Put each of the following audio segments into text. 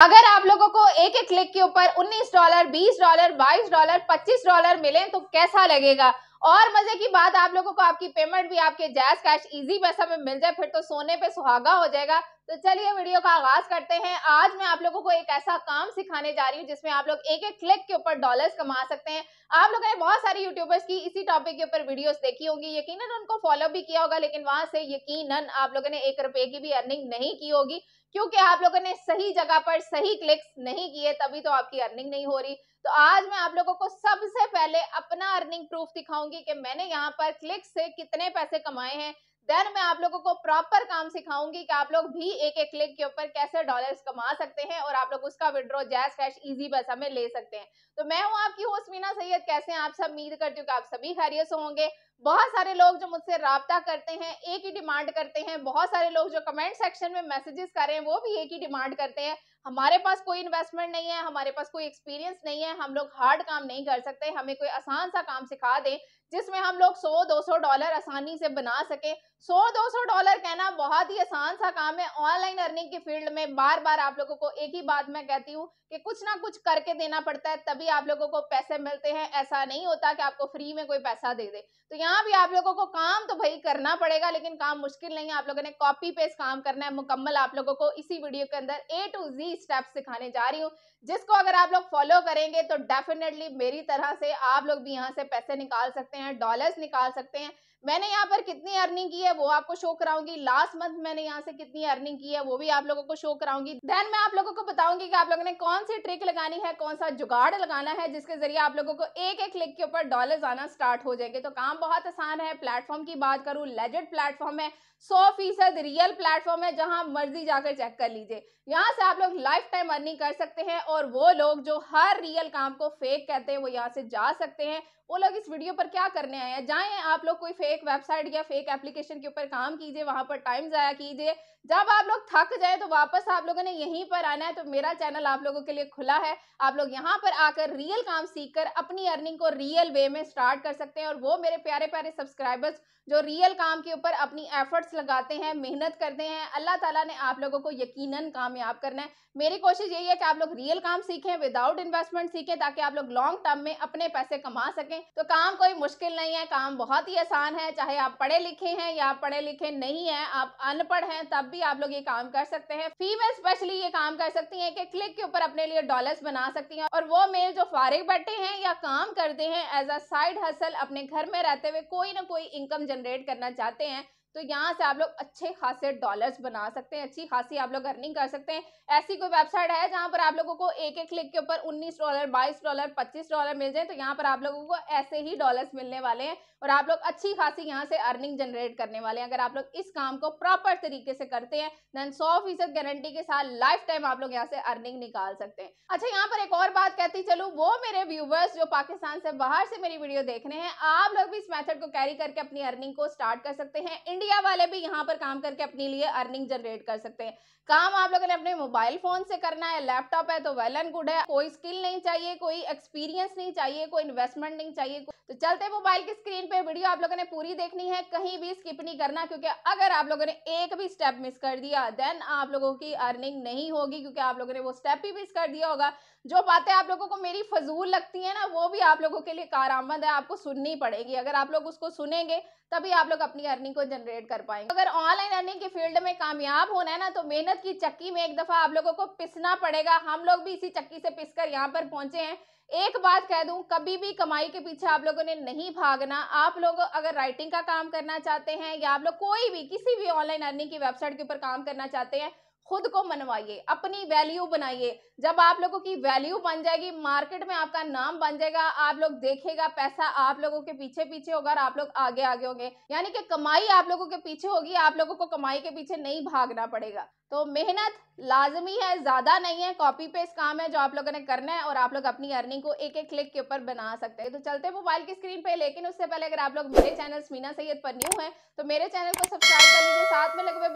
अगर आप लोगों को एक एक क्लिक के ऊपर 19 डॉलर 20 डॉलर 22 डॉलर 25 डॉलर मिले तो कैसा लगेगा और मजे की बात आप लोगों को आपकी पेमेंट भी आपके जैस कैश इजी पैसा में मिल जाए फिर तो सोने पे सुहागा हो जाएगा तो चलिए वीडियो का आगाज करते हैं आज मैं आप लोगों को एक ऐसा काम सिखाने जा रही हूँ जिसमें आप लोग एक एक क्लिक के ऊपर डॉलर्स कमा सकते हैं आप लोगों ने बहुत सारी यूट्यूबर्स की इसी टॉपिक के ऊपर वीडियोस देखी होंगी यकीनन उनको फॉलो भी किया होगा लेकिन वहां से यकीनन आप लोगों ने एक रुपए की भी अर्निंग नहीं की होगी क्योंकि आप लोगों ने सही जगह पर सही क्लिक्स नहीं किए तभी तो आपकी अर्निंग नहीं हो रही तो आज मैं आप लोगों को सबसे पहले अपना अर्निंग प्रूफ दिखाऊंगी कि मैंने यहाँ पर क्लिक से कितने पैसे कमाए हैं देन मैं आप लोगों को प्रॉपर काम सिखाऊंगी कि आप लोग भी एक एक क्लिक के ऊपर कैसे डॉलर्स कमा सकते हैं और आप लोग उसका विड्रॉ जैस कैश इजी पैसा में ले सकते हैं तो मैं हूँ आपकी होस्ट मीना सैयद कैसे हैं आप सब उम्मीद करती हूँ कि आप सभी खैरियत होंगे बहुत सारे लोग जो मुझसे रबता करते हैं एक ही डिमांड करते हैं बहुत सारे लोग जो कमेंट सेक्शन में मैसेजेस कर रहे हैं वो भी एक ही डिमांड करते हैं हमारे पास कोई इन्वेस्टमेंट नहीं है हमारे पास कोई एक्सपीरियंस नहीं है हम लोग हार्ड काम नहीं कर सकते हमें कोई आसान सा काम सिखा दें जिसमें हम लोग 100-200 डॉलर आसानी से बना सके 100-200 डॉलर कहना बहुत ही आसान सा काम है ऑनलाइन अर्निंग की फील्ड में बार बार आप लोगों को एक ही बात मैं कहती हूँ कि कुछ ना कुछ करके देना पड़ता है तभी आप लोगों को पैसे मिलते हैं ऐसा नहीं होता कि आपको फ्री में कोई पैसा दे दे तो यहाँ भी आप लोगों को काम तो भाई करना पड़ेगा लेकिन काम मुश्किल नहीं है आप लोगों ने कॉपी पेस्ट काम करना है मुकम्मल आप लोगों को इसी वीडियो के अंदर ए टू जी स्टेप सिखाने जा रही हूँ जिसको अगर आप लोग फॉलो करेंगे तो डेफिनेटली मेरी तरह से आप लोग भी यहाँ से पैसे निकाल सकते हैं सकते हैं डॉलर्स निकाल सकते हैं मैंने यहाँ पर कितनी अर्निंग की है वो आपको शो कराऊंगी लास्ट मंथ मैंने यहाँ से कितनी अर्निंग की है वो भी आप लोगों को शो कराऊंगी देन मैं आप लोगों को बताऊंगी कि आप लोगों ने कौन सी ट्रिक लगानी है कौन सा जुगाड़ लगाना है जिसके जरिए आप लोगों को एक एक क्लिक के ऊपर डॉलर आना स्टार्ट हो जाएंगे तो काम बहुत आसान है प्लेटफॉर्म की बात करूँ लेजेड प्लेटफॉर्म है सौ फीसद रियल प्लेटफॉर्म है जहां मर्जी जाकर चेक कर लीजिए यहाँ से आप लोग लाइफ टाइम अर्निंग कर सकते हैं और वो लोग जो हर रियल काम को फेक कहते हैं वो यहाँ से जा सकते हैं वो लोग इस वीडियो पर क्या करने आए हैं जाए आप लोग कोई फेक वेबसाइट या फेक एप्लीकेशन के ऊपर काम कीजिए वहाँ पर टाइम ज़ाया कीजिए जब आप लोग थक जाए तो वापस आप लोगों ने यहीं पर आना है तो मेरा चैनल आप लोगों के लिए खुला है आप लोग यहाँ पर आकर रियल काम सीख कर अपनी अर्निंग को रियल वे में स्टार्ट कर सकते हैं और वो मेरे प्यारे प्यारे सब्सक्राइबर्स जो रियल काम के ऊपर अपनी एफर्ट्स लगाते हैं मेहनत करते हैं अल्लाह ताला ने आप लोगों को यकीनन कामयाब करना है मेरी कोशिश यही है कि आप लोग रियल काम सीखें विदाउट इन्वेस्टमेंट सीखें ताकि आप लोग लॉन्ग टर्म में अपने पैसे कमा सकें तो काम कोई मुश्किल नहीं है काम बहुत ही आसान है है चाहे आप पढ़े लिखे हैं या पढ़े लिखे नहीं हैं आप अनपढ़ हैं तब भी आप लोग ये काम कर सकते हैं फीमेल स्पेशली ये काम कर सकती हैं कि क्लिक के ऊपर अपने लिए डॉलर्स बना सकती हैं और वो मेल जो फारिग बैठे हैं या काम करते हैं एज अ साइड हसल अपने घर में रहते हुए कोई ना कोई इनकम जनरेट करना चाहते हैं तो यहाँ से आप लोग अच्छे खासे डॉलर्स बना सकते हैं अच्छी खासी आप लोग अर्निंग कर सकते हैं ऐसी कोई वेबसाइट है जहाँ पर आप लोगों को एक एक क्लिक के ऊपर 19 डॉलर 22 डॉलर 25 डॉलर मिल जाए तो यहाँ पर आप लोगों को ऐसे ही डॉलर्स मिलने वाले हैं और आप लोग अच्छी खासी यहाँ से अर्निंग जनरेट करने वाले हैं अगर आप लोग इस काम को प्रॉपर तरीके से करते हैं देन सौ फीसद गारंटी के साथ लाइफ टाइम आप लोग यहाँ से अर्निंग निकाल सकते हैं अच्छा यहाँ पर एक और बात कहती चलू वो मेरे व्यूवर्स जो पाकिस्तान से बाहर से मेरी वीडियो देख रहे हैं आप लोग भी इस मैथड को कैरी करके अपनी अर्निंग को स्टार्ट कर सकते हैं इंडिया वाले भी यहाँ पर काम करके अपने लिए अर्निंग जनरेट कर सकते हैं काम आप लोगों ने अपने मोबाइल फोन से करना है लैपटॉप है तो वेल एंड गुड है कोई स्किल नहीं चाहिए कोई एक्सपीरियंस नहीं चाहिए कोई इन्वेस्टमेंट नहीं चाहिए तो चलते मोबाइल की स्क्रीन पे वीडियो आप लोगों ने पूरी देखनी है कहीं भी स्किप नहीं करना क्योंकि अगर आप लोगों ने एक भी स्टेप मिस कर दिया देन आप लोगों की अर्निंग नहीं होगी क्योंकि आप लोगों ने वो स्टेप ही मिस कर दिया होगा जो बातें आप लोगों को मेरी फजूल लगती है ना वो भी आप लोगों के लिए कार है आपको सुननी पड़ेगी अगर आप लोग उसको सुनेंगे तभी आप लोग अपनी अर्निंग को जनरेट कर पाएंगे अगर ऑनलाइन अर्निंग के फील्ड में कामयाब होना है ना तो मेहनत की चक्की में एक दफा आप लोगों को पिसना पड़ेगा हम लोग भी इसी चक्की से पिस कर यहाँ पर पहुंचे हैं एक बात कह दूं कभी भी कमाई के पीछे आप लोगों ने नहीं भागना आप लोग अगर राइटिंग का काम करना चाहते हैं या आप लोग कोई भी किसी भी ऑनलाइन अर्निंग की वेबसाइट के ऊपर काम करना चाहते हैं खुद को मनवाइए अपनी वैल्यू बनाइए जब आप लोगों की वैल्यू बन जाएगी मार्केट में आपका नाम बन जाएगा आप लोग देखेगा पैसा आप लोगों के पीछे पीछे होगा और आप लोग आगे आगे होंगे यानी कि कमाई आप लोगों के पीछे होगी आप लोगों को कमाई के पीछे नहीं भागना पड़ेगा तो मेहनत लाजमी है ज्यादा नहीं है कॉपी पेस्ट काम है जो आप लोगों ने करना है और आप लोग अपनी अर्निंग को एक एक क्लिक के ऊपर बना सकते हैं तो चलते मोबाइल की स्क्रीन पे लेकिन उससे पहले अगर आप लोग मेरे चैनल मीना सैयद पर न्यू है तो मेरे चैनल को सब्सक्राइब कर लीजिए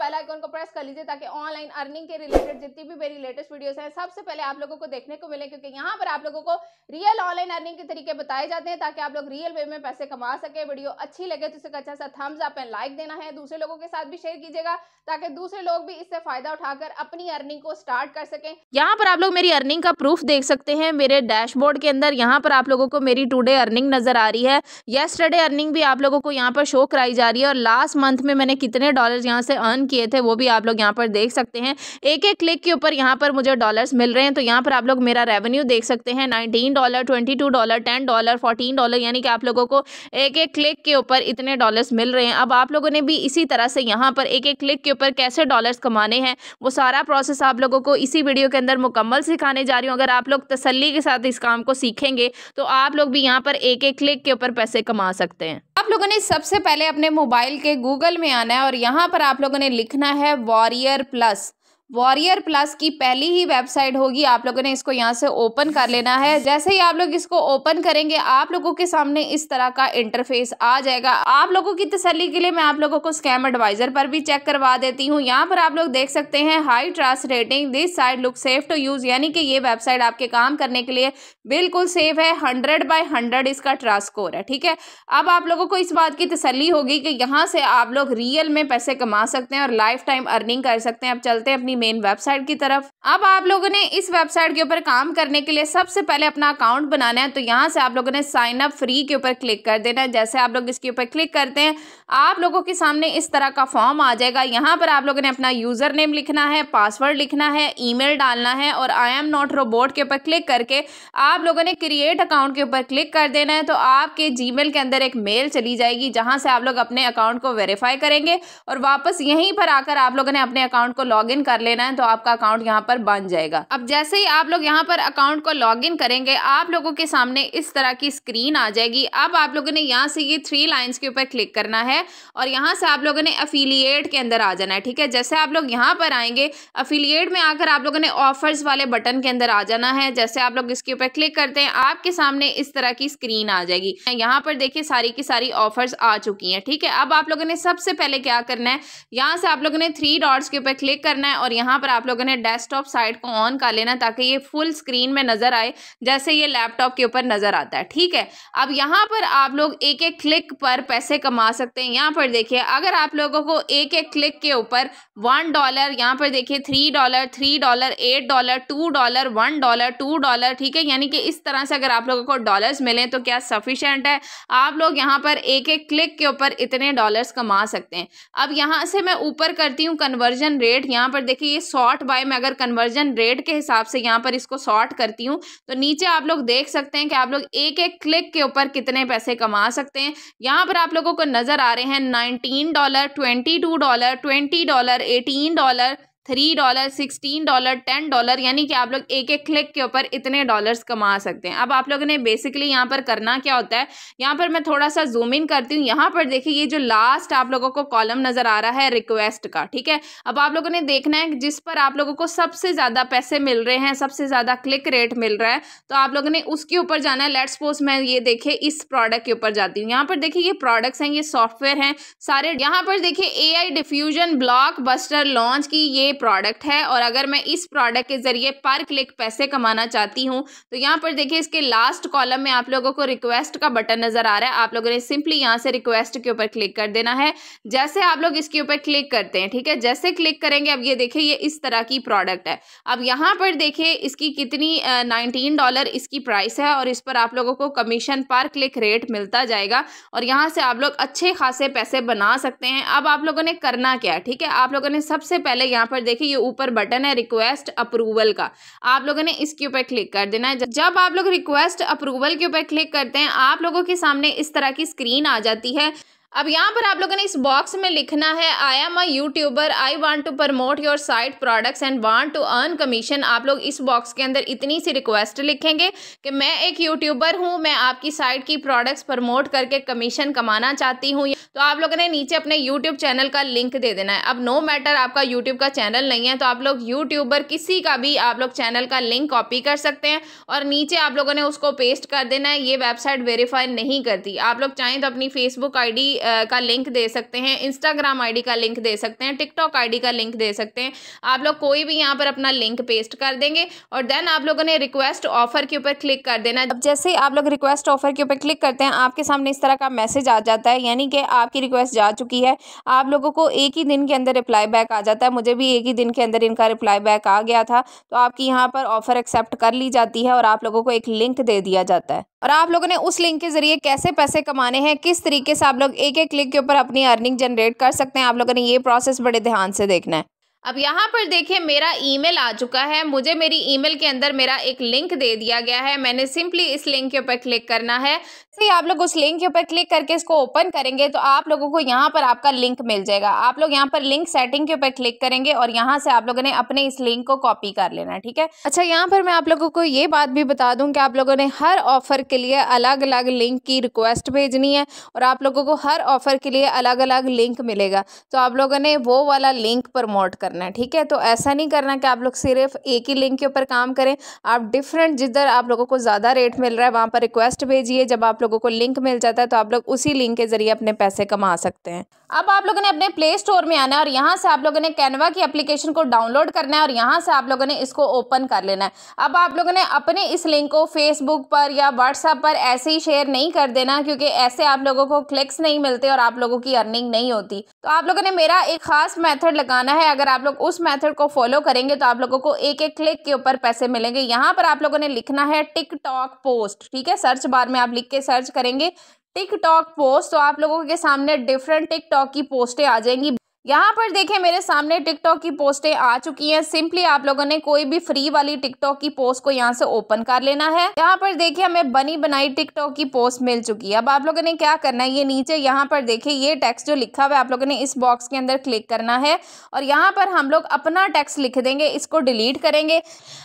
बेल आइकन को प्रेस कर लीजिए ताकि ऑनलाइन अर्निंग के रिलेटेड जितनी भी मेरी लेटेस्ट वीडियोस हैं सबसे पहले आप लोगों को देखने को मिले क्योंकि यहाँ पर आप लोगों को रियल ऑनलाइन अर्निंग के तरीके बताए जाते हैं ताकि आप लोग रियल वे में पैसे कमा सके वीडियो अच्छी लगे तो उसका अच्छा सा थम्स अप एंड लाइक देना है दूसरे लोगों के साथ भी शेयर कीजिएगा ताकि दूसरे लोग भी इससे फायदा उठाकर अपनी अर्निंग को स्टार्ट कर सके यहाँ पर आप लोग मेरी अर्निंग का प्रूफ देख सकते हैं मेरे डैशबोर्ड के अंदर यहाँ पर आप लोगों को मेरी टूडे अर्निंग नजर आ रही है येस्टरडे अर्निंग भी आप लोगों को यहाँ पर शो कराई जा रही है और लास्ट मंथ में मैंने कितने डॉलर यहाँ से अर्न किए थे वो भी आप लोग यहाँ पर देख सकते हैं एक एक क्लिक के ऊपर यहाँ पर मुझे डॉलर्स मिल रहे हैं तो यहाँ पर आप लोग मेरा रेवेन्यू देख सकते हैं nineteen dollar twenty two dollar ten dollar fourteen dollar यानी कि आप लोगों को एक एक क्लिक के ऊपर इतने डॉलर्स मिल रहे हैं अब आप लोगों ने भी इसी तरह से यहाँ पर एक एक क्लिक के ऊपर कैसे डॉलर्स कमाने हैं वो सारा प्रोसेस आप लोगों को इसी वीडियो के अंदर मुकम्मल सिखाने जा रही हूँ अगर आप लोग तसली के साथ इस काम को सीखेंगे तो आप लोग भी यहाँ पर एक एक क्लिक के ऊपर पैसे कमा सकते हैं आप लोगों ने सबसे पहले अपने मोबाइल के गूगल में आना है और यहाँ पर आप लोगों ने लिखना है वॉरियर प्लस वॉरियर प्लस की पहली ही वेबसाइट होगी आप लोगों ने इसको यहाँ से ओपन कर लेना है जैसे ही आप लोग इसको ओपन करेंगे आप लोगों के सामने इस तरह का इंटरफेस आ जाएगा आप लोगों की तसली के लिए मैं आप लोगों को स्कैम एडवाइजर पर भी चेक करवा देती हूँ यहाँ पर आप लोग देख सकते हैं high trust rating this site look safe to use यानी कि ये वेबसाइट आपके काम करने के लिए बिल्कुल सेफ है हंड्रेड बाई हंड्रेड इसका ट्रस्ट स्कोर है ठीक है अब आप लोगों को इस बात की तसली होगी कि यहाँ से आप लोग रियल में पैसे कमा सकते हैं और लाइफ टाइम अर्निंग कर सकते हैं अब चलते हैं अपनी मेन वेबसाइट की तरफ अब आप लोगों ने इस वेबसाइट के ऊपर काम करने के लिए सबसे पहले अपना अकाउंट बनाना है तो यहाँ से आप लोगों ने साइन अप फ्री के ऊपर क्लिक कर देना है जैसे आप लोग इसके ऊपर क्लिक करते हैं आप लोगों के सामने इस तरह का फॉर्म आ जाएगा यहाँ पर आप लोगों ने अपना यूज़र नेम लिखना है पासवर्ड लिखना है ई डालना है और आई एम नॉट रोबोट के ऊपर क्लिक करके आप लोगों ने क्रिएट अकाउंट के ऊपर क्लिक कर देना है तो आपके जी के अंदर एक मेल चली जाएगी जहाँ से आप लोग अपने अकाउंट को वेरीफाई करेंगे और वापस यहीं पर आकर आप लोगों ने अपने अकाउंट को लॉग कर लेना है तो आपका अकाउंट यहाँ पर बन जाएगा अब जैसे ही आप लोग यहाँ पर अकाउंट को लॉग इन करेंगे आप लोगों के सामने इस तरह की स्क्रीन आ जाएगी अब आप लोगों ने यहाँ से ये थ्री लाइन्स के ऊपर क्लिक करना है और यहाँ से आप लोगों ने अफिलिएट के अंदर आ जाना है ठीक है जैसे आप लोग यहाँ पर आएंगे अफिलिएट में आकर आप लोगों ने ऑफर्स वाले बटन के अंदर आ जाना है जैसे आप लोग इसके ऊपर क्लिक करते हैं आपके सामने इस तरह की स्क्रीन आ जाएगी यहाँ पर देखिए सारी की सारी ऑफर्स आ चुकी हैं ठीक है अब आप लोगों ने सबसे पहले क्या करना है यहाँ से आप लोगों ने थ्री डॉट्स के ऊपर क्लिक करना है और यहाँ पर आप लोगों ने डेस्कटॉप साइड को ऑन कर लेना ताकि ये फुल स्क्रीन में नज़र आए जैसे ये लैपटॉप के ऊपर नज़र आता है ठीक है अब यहाँ पर आप लोग एक एक क्लिक पर पैसे कमा सकते हैं यहाँ पर देखिए अगर आप लोगों को एक एक क्लिक के ऊपर वन डॉलर यहाँ पर देखिए three dollar three dollar eight dollar two dollar one dollar two dollar ठीक है यानी कि इस तरह से अगर आप लोगों को डॉलर्स मिले तो क्या सफिशेंट है आप लोग यहाँ पर एक एक क्लिक के ऊपर इतने डॉलर्स कमा सकते हैं अब यहाँ से मैं ऊपर करती हूँ कन्वर्जन रेट यहाँ पर देखिए कि ये शॉर्ट बाय में अगर कन्वर्जन रेट के हिसाब से यहाँ पर इसको शॉर्ट करती हूँ तो नीचे आप लोग देख सकते हैं कि आप लोग एक एक क्लिक के ऊपर कितने पैसे कमा सकते हैं यहाँ पर आप लोगों को नज़र आ रहे हैं nineteen dollar twenty dollar twenty dollar eighteen dollar three dollar sixteen dollar ten dollar यानी कि आप लोग एक एक क्लिक के ऊपर इतने डॉलर्स कमा सकते हैं अब आप लोगों ने बेसिकली यहाँ पर करना क्या होता है यहाँ पर मैं थोड़ा सा जूम इन करती हूँ यहाँ पर देखिए ये जो लास्ट आप लोगों को कॉलम नज़र आ रहा है रिक्वेस्ट का ठीक है अब आप लोगों ने देखना है जिस पर आप लोगों को सबसे ज़्यादा पैसे मिल रहे हैं सबसे ज़्यादा क्लिक रेट मिल रहा है तो आप लोगों ने उसके ऊपर जाना है लेट्स पोज मैं ये देखिए इस प्रोडक्ट के ऊपर जाती हूँ यहाँ पर देखिए ये प्रोडक्ट्स हैं ये सॉफ्टवेयर हैं सारे यहाँ पर देखिए a diffusion block buster launch की ये प्रोडक्ट है और अगर मैं इस प्रोडक्ट के ज़रिए पर क्लिक पैसे कमाना चाहती हूँ तो यहाँ पर देखिए इसके लास्ट कॉलम में आप लोगों को रिक्वेस्ट का बटन नज़र आ रहा है आप लोगों ने सिंपली यहाँ से रिक्वेस्ट के ऊपर क्लिक कर देना है जैसे आप लोग इसके ऊपर क्लिक करते हैं ठीक है जैसे क्लिक करेंगे अब ये देखिए ये इस तरह की प्रोडक्ट है अब यहाँ पर देखिए इसकी कितनी नाइनटीन डॉलर इसकी प्राइस है और इस पर आप लोगों को कमीशन पर क्लिक रेट मिलता जाएगा और यहाँ से आप लोग अच्छे खासे पैसे बना सकते हैं अब आप लोगों ने करना क्या ठीक है आप लोगों ने सबसे पहले यहाँ पर देखिए ये ऊपर बटन है रिक्वेस्ट अप्रूवल का आप लोगों ने इसके ऊपर क्लिक कर देना है जब आप लोग रिक्वेस्ट अप्रूवल के ऊपर क्लिक करते हैं आप लोगों के सामने इस तरह की स्क्रीन आ जाती है अब यहाँ पर आप लोगों ने इस बॉक्स में लिखना है I am a YouTuber I want to promote your site products and want to earn commission आप लोग इस बॉक्स के अंदर इतनी सी रिक्वेस्ट लिखेंगे कि मैं एक यूट्यूबर हूँ मैं आपकी साइट की प्रोडक्ट्स प्रमोट करके कमीशन कमाना चाहती हूँ तो आप लोगों ने नीचे अपने यूट्यूब चैनल का लिंक दे देना है अब नो मैटर आपका यूट्यूब का चैनल नहीं है तो आप लोग यूट्यूबर किसी का भी आप लोग चैनल का लिंक कॉपी कर सकते हैं और नीचे आप लोगों ने उसको पेस्ट कर देना है ये वेबसाइट वेरीफाई नहीं करती आप लोग चाहें तो अपनी फेसबुक आई का लिंक दे सकते हैं इंस्टाग्राम आईडी का लिंक दे सकते हैं टिकटॉक आईडी का लिंक दे सकते हैं आप लोग कोई भी यहाँ पर अपना लिंक पेस्ट कर देंगे और देन आप लोगों ने रिक्वेस्ट ऑफर के ऊपर क्लिक कर देना अब जैसे ही आप लोग रिक्वेस्ट ऑफर के ऊपर क्लिक करते हैं आपके सामने इस तरह का मैसेज आ जाता है यानी कि आपकी रिक्वेस्ट जा चुकी है आप लोगों को एक ही दिन के अंदर रिप्लाई बैक आ जाता है मुझे भी एक ही दिन के अंदर इनका रिप्लाई बैक आ गया था तो आपकी यहाँ पर ऑफर एक्सेप्ट कर ली जाती है और आप लोगों को एक लिंक दे दिया जाता है और आप लोगों ने उस लिंक के ज़रिए कैसे पैसे कमाने हैं किस तरीके से आप लोग एक एक क्लिक के ऊपर अपनी अर्निंग जनरेट कर सकते हैं आप लोगों ने ये प्रोसेस बड़े ध्यान से देखना है अब यहाँ पर देखिए मेरा ईमेल आ चुका है मुझे मेरी ईमेल के अंदर मेरा एक लिंक दे दिया गया है मैंने सिंपली इस लिंक के ऊपर क्लिक करना है जैसे ही आप लोग उस लिंक के ऊपर क्लिक करके इसको ओपन करेंगे तो आप लोगों को यहाँ पर आपका लिंक मिल जाएगा आप लोग यहाँ पर लिंक सेटिंग के ऊपर क्लिक करेंगे और यहाँ से आप लोगों ने अपने इस लिंक को कॉपी कर लेना ठीक है अच्छा यहाँ पर मैं आप लोगों को ये बात भी बता दूँ कि आप लोगों ने हर ऑफर के लिए अलग अलग लिंक की रिक्वेस्ट भेजनी है और आप लोगों को हर ऑफर के लिए अलग अलग लिंक मिलेगा तो आप लोगों ने वो वाला लिंक प्रमोट करना है ठीक है तो ऐसा नहीं करना कि आप लोग सिर्फ एक ही लिंक के ऊपर काम करें आप डिफरेंट जिधर आप लोगों को ज़्यादा रेट मिल रहा है वहाँ पर रिक्वेस्ट भेजिए जब आप लोगों को लिंक मिल जाता है तो आप लोग उसी लिंक के जरिए अपने पैसे कमा सकते हैं अब आप लोगों ने अपने प्ले स्टोर में आना है और यहाँ से आप लोगों ने कैनवा की एप्लीकेशन को डाउनलोड करना है और यहाँ से आप लोगों ने इसको ओपन कर लेना है अब आप लोगों ने अपने इस लिंक को फेसबुक पर या व्हाट्सएप पर ऐसे ही शेयर नहीं कर देना क्योंकि ऐसे आप लोगों को क्लिक्स नहीं मिलते और आप लोगों की अर्निंग नहीं होती तो आप लोगों ने मेरा एक खास मैथड लगाना है अगर आप लोग उस मैथड को फॉलो करेंगे तो आप लोगों को एक एक क्लिक के ऊपर पैसे मिलेंगे यहाँ पर आप लोगों ने लिखना है टिकटॉक पोस्ट ठीक है सर्च बार में आप लिख के सर्च सर्च करेंगे टिकटॉक पोस्ट तो आप लोगों के सामने डिफरेंट टिकटॉक की पोस्टें आ जाएंगी यहाँ पर देखें मेरे सामने टिकटॉक की पोस्टें आ चुकी हैं सिंपली आप लोगों ने कोई भी फ्री वाली टिकटॉक की पोस्ट को यहाँ से ओपन कर लेना है यहाँ पर देखिए हमें बनी बनाई टिकटॉक की पोस्ट मिल चुकी है अब आप लोगों ने क्या करना है ये नीचे यहाँ पर देखिए ये टेक्स्ट जो लिखा हुआ है आप लोगों ने इस बॉक्स के अंदर क्लिक करना है और यहाँ पर हम लोग अपना टेक्स्ट लिख देंगे इसको डिलीट करेंगे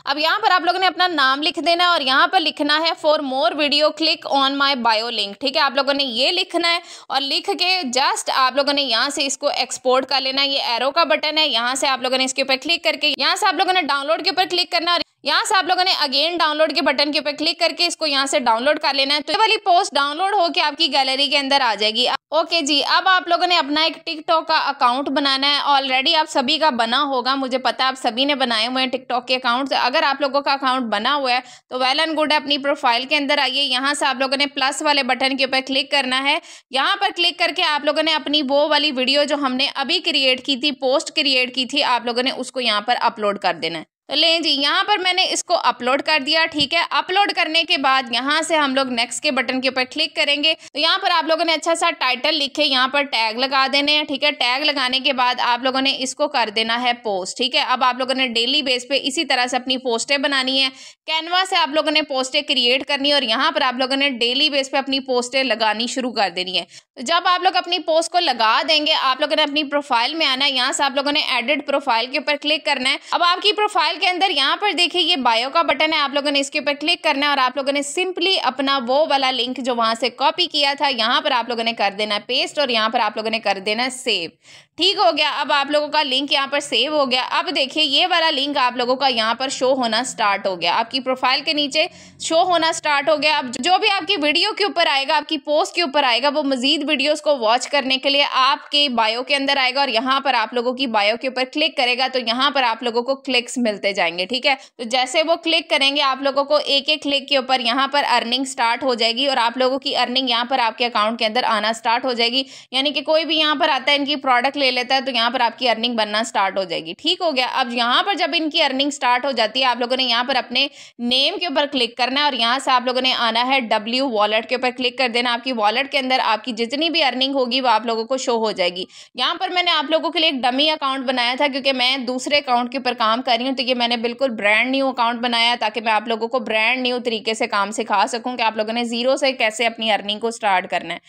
अब यहाँ पर आप लोगों ने अपना नाम लिख देना है और यहाँ पर लिखना है for more video click on my bio link ठीक है आप लोगों ने ये लिखना है और लिख के जस्ट आप लोगों ने यहाँ से इसको एक्सपोर्ट कर लेना ये एरो का बटन है यहाँ से आप लोगों ने इसके ऊपर क्लिक करके यहाँ से आप लोगों ने डाउनलोड के ऊपर क्लिक करना यहाँ से आप लोगों ने अगेन डाउनलोड के बटन के ऊपर क्लिक करके इसको यहाँ से डाउनलोड कर लेना है तो ये वाली पोस्ट डाउनलोड होकर आपकी गैलरी के अंदर आ जाएगी ओके जी अब आप लोगों ने अपना एक टिकटॉक का अकाउंट बनाना है ऑलरेडी आप सभी का बना होगा मुझे पता है आप सभी ने बनाए हुए हैं टिकटॉक के अकाउंट अगर आप लोगों का अकाउंट बना हुआ है तो वेल एंड गुड अपनी प्रोफाइल के अंदर आइए यहाँ से आप लोगों ने प्लस वाले बटन के ऊपर क्लिक करना है यहाँ पर क्लिक करके आप लोगों ने अपनी वो वाली वीडियो जो हमने अभी क्रिएट की थी पोस्ट क्रिएट की थी आप लोगों ने उसको यहाँ पर अपलोड कर देना है लें जी यहाँ पर मैंने इसको अपलोड कर दिया ठीक है अपलोड करने के बाद यहाँ से हम लोग नेक्स्ट के बटन के ऊपर क्लिक करेंगे तो यहाँ पर आप लोगों ने अच्छा सा टाइटल लिखे यहाँ पर टैग लगा देने हैं ठीक है टैग लगाने के बाद आप लोगों ने इसको कर देना है पोस्ट ठीक है अब आप लोगों ने डेली बेस पे इसी तरह से अपनी पोस्टें बनानी है कैनवा से आप लोगों ने पोस्टें क्रिएट करनी है और यहाँ पर आप लोगों ने डेली बेस पे अपनी पोस्टें लगानी शुरू कर देनी है तो जब आप लोग अपनी पोस्ट को लगा देंगे आप लोगों ने अपनी प्रोफाइल में आना है यहाँ से आप लोगों ने एडिट प्रोफाइल के ऊपर क्लिक करना है अब आपकी प्रोफाइल के अंदर यहाँ पर देखिए ये बायो का बटन है आप लोगों ने इसके ऊपर क्लिक करना है और आप लोगों ने सिंपली अपना वो वाला लिंक जो वहाँ से कॉपी किया था यहाँ पर आप लोगों ने कर देना है पेस्ट और यहाँ पर आप लोगों ने कर देना है सेव ठीक हो गया अब आप लोगों का लिंक यहाँ पर सेव हो गया अब देखिए ये वाला लिंक आप लोगों का यहाँ पर शो होना स्टार्ट हो गया आपकी प्रोफाइल के नीचे शो होना स्टार्ट हो गया अब जो भी आपकी वीडियो के ऊपर आएगा आपकी पोस्ट के ऊपर आएगा वो मजीद वीडियोस को वॉच करने के लिए आपके बायो के अंदर आएगा और यहाँ पर आप लोगों की बायो के ऊपर क्लिक करेगा तो यहाँ पर आप लोगों को क्लिक्स मिलते जाएंगे ठीक है तो जैसे वो क्लिक करेंगे आप लोगों को एक एक क्लिक के ऊपर यहाँ पर अर्निंग स्टार्ट हो जाएगी और आप लोगों की अर्निंग यहाँ पर आपके अकाउंट के अंदर आना स्टार्ट हो जाएगी यानी कि कोई भी यहाँ पर आता है इनकी प्रोडक्ट ले लेता है तो यहाँ पर आपकी अर्निंग बनना स्टार्ट हो जाएगी ठीक हो गया अब यहाँ पर जब इनकी अर्निंग स्टार्ट हो जाती है आप लोगों ने यहाँ पर अपने नेम के ऊपर क्लिक करना है और यहाँ से आप लोगों ने आना है डब्ल्यू वॉलेट के ऊपर क्लिक कर देना आपकी वॉलेट के अंदर आपकी जितनी भी अर्निंग होगी वो आप लोगों को शो हो जाएगी यहाँ पर मैंने आप लोगों के लिए एक डमी अकाउंट बनाया था क्योंकि मैं दूसरे अकाउंट के ऊपर काम कर रही हूँ तो ये मैंने बिल्कुल ब्रांड न्यू अकाउंट बनाया ताकि मैं आप लोगों को ब्रांड न्यू तरीके से काम सिखा सकूँ कि आप लोगों ने ज़ीरो से कैसे अपनी अर्निंग को स्टार्ट करना है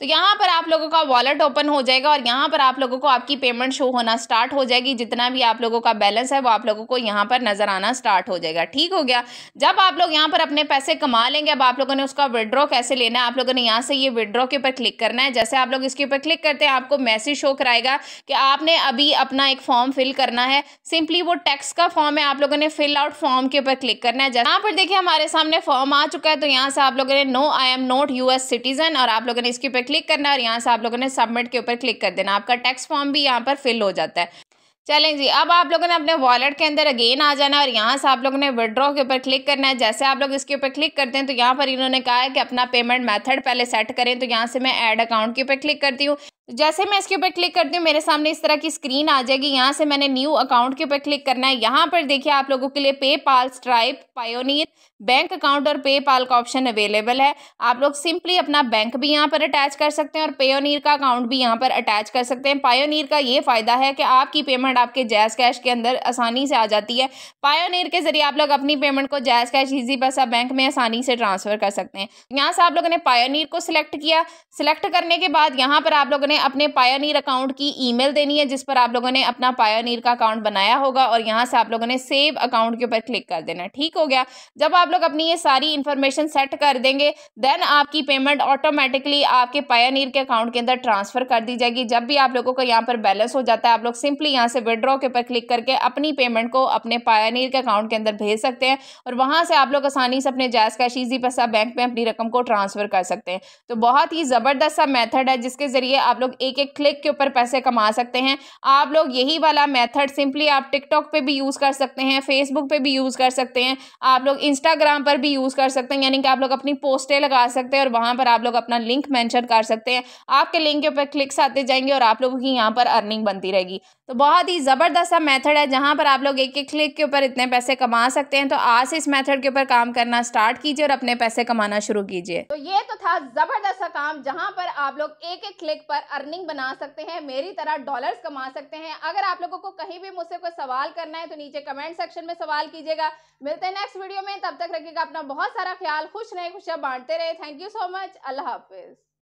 तो यहाँ पर आप लोगों का वॉलेट ओपन हो जाएगा और यहाँ पर आप लोगों को आपकी पेमेंट शो होना स्टार्ट हो जाएगी जितना भी आप लोगों का बैलेंस है वो आप लोगों को यहाँ पर नज़र आना स्टार्ट हो जाएगा ठीक हो गया जब आप लोग यहाँ पर अपने पैसे कमा लेंगे अब आप लोगों ने उसका विड्रॉ कैसे लेना है आप लोगों ने यहाँ से ये विड्रॉ के ऊपर क्लिक करना है जैसे आप लोग इसके ऊपर क्लिक करते हैं आपको मैसेज शो कराएगा कि आपने अभी अपना एक फॉर्म फिल करना है सिंपली वो टैक्स का फॉर्म है आप लोगों ने फिल आउट फॉर्म के ऊपर क्लिक करना है यहाँ पर देखिए हमारे सामने फॉर्म आ चुका है तो यहाँ से आप लोगों ने no I am not US citizen और आप लोगों ने इसके ऊपर क्लिक करना और यहाँ से आप लोगों ने सबमिट के ऊपर क्लिक कर देना आपका टैक्स फॉर्म भी यहाँ पर फिल हो जाता है चलें जी अब आप लोगों ने अपने वॉलेट के अंदर अगेन आ जाना और यहाँ से आप लोगों ने विड्रॉ के ऊपर क्लिक करना है जैसे आप लोग इसके ऊपर क्लिक करते हैं तो यहाँ पर इन्होंने कहा है कि अपना पेमेंट मेथड पहले सेट करें तो यहाँ से मैं ऐड अकाउंट के ऊपर क्लिक करती हूँ जैसे मैं इसके ऊपर क्लिक करती हूँ मेरे सामने इस तरह की स्क्रीन आ जाएगी यहाँ से मैंने न्यू अकाउंट के ऊपर क्लिक करना है यहाँ पर देखिए आप लोगों के लिए PayPal Stripe Payoneer bank account और पे पाल का ऑप्शन अवेलेबल है आप लोग सिंपली अपना बैंक भी यहाँ पर अटैच कर सकते हैं और पेयोनियर का अकाउंट भी यहाँ पर अटैच कर सकते हैं पायोनियर का ये फ़ायदा है कि आपकी पेमेंट आपके जैज कैश के अंदर आसानी से आ जाती है पायोनियर के जरिए आप लोग अपनी पेमेंट को JazzCash Easypaisa bank में आसानी से ट्रांसफ़र कर सकते हैं यहाँ से आप लोगों ने पायोनियर को सिलेक्ट किया सिलेक्ट करने के बाद यहाँ पर आप लोगों ने अपने पायानीर अकाउंट की ईमेल देनी है जिस पर आप लोगों ने अपना पायानीर का अकाउंट बनाया होगा और यहाँ से आप लोगों ने सेव अकाउंट के ऊपर क्लिक कर देना ठीक हो गया जब आप लोग अपनी ये सारी इन्फॉर्मेशन सेट कर देंगे देन आपकी पेमेंट ऑटोमेटिकली आपके पायानीर के अकाउंट के अंदर ट्रांसफ़र कर दी जाएगी जब भी आप लोगों का यहाँ पर बैलेंस हो जाता है आप लोग सिंपली यहाँ से विड्रॉ के ऊपर क्लिक करके अपनी पेमेंट को अपने पायानीर के अकाउंट के अंदर भेज सकते हैं और वहाँ से आप लोग आसानी से अपने जैस कैश ईजी पैसा बैंक में अपनी रकम को ट्रांसफ़र कर सकते हैं तो बहुत ही ज़बरदस्त सा मैथड है जिसके ज़रिए आप लोग लोग एक एक क्लिक के ऊपर पैसे कमा सकते हैं आप लोग यही वाला मेथड सिंपली आप टिकटॉक पे भी यूज़ कर सकते हैं फेसबुक पे भी यूज़ कर सकते हैं आप लोग इंस्टाग्राम पर भी यूज़ कर सकते हैं यानी कि आप लोग अपनी पोस्टें लगा सकते हैं और वहाँ पर आप लोग अपना लिंक मैंशन कर सकते हैं आपके लिंक के ऊपर क्लिक्स आते जाएंगे और आप लोगों की यहाँ पर अर्निंग बनती रहेगी तो बहुत ही ज़बरदस्त सा मेथड है जहाँ पर आप लोग एक एक क्लिक के ऊपर इतने पैसे कमा सकते हैं तो आज से इस मेथड के ऊपर काम करना स्टार्ट कीजिए और अपने पैसे कमाना शुरू कीजिए तो ये तो था ज़बरदस्त सा काम जहाँ पर आप लोग एक एक क्लिक पर अर्निंग बना सकते हैं मेरी तरह डॉलर्स कमा सकते हैं अगर आप लोगों को कहीं भी मुझसे कोई सवाल करना है तो नीचे कमेंट सेक्शन में सवाल कीजिएगा मिलते हैं नेक्स्ट वीडियो में तब तक रखिएगा अपना बहुत सारा ख्याल खुश रहे खुशियाँ बांटते रहे thank you so much Allah हाफिज़